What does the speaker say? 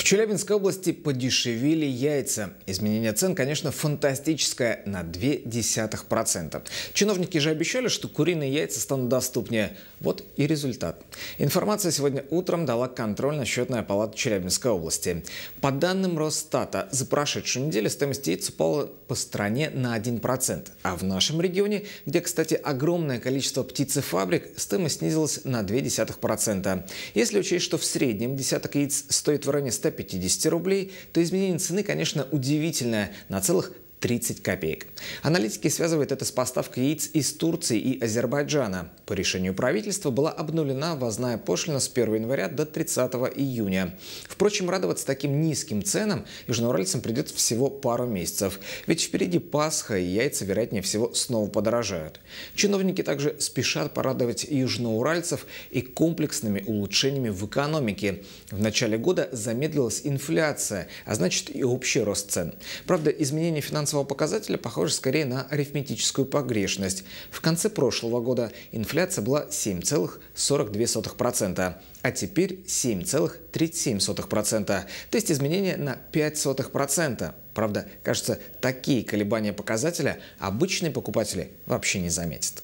В Челябинской области подешевели яйца. Изменение цен, конечно, фантастическое на 0,2%. Чиновники же обещали, что куриные яйца станут доступнее. Вот и результат. Информация сегодня утром дала контрольно-счетная палата Челябинской области. По данным Росстата, за прошедшую неделю стоимость яиц упала по стране на 1%. А в нашем регионе, где, кстати, огромное количество птицефабрик, стоимость снизилась на 0,2%. Если учесть, что в среднем десяток яиц стоит в районе 100 150 рублей, то изменение цены, конечно, удивительное на целых 30 копеек. Аналитики связывают это с поставкой яиц из Турции и Азербайджана. По решению правительства была обнулена ввозная пошлина с 1 января до 30 июня. Впрочем, радоваться таким низким ценам южноуральцам придется всего пару месяцев. Ведь впереди Пасха, и яйца, вероятнее всего, снова подорожают. Чиновники также спешат порадовать южноуральцев и комплексными улучшениями в экономике. В начале года замедлилась инфляция, а значит и общий рост цен. Правда, изменение финансового финансового показателя похоже скорее на арифметическую погрешность. В конце прошлого года инфляция была 7,42%, а теперь 7,37%, то есть изменение на 0,05%. Правда, кажется, такие колебания показателя обычные покупатели вообще не заметят.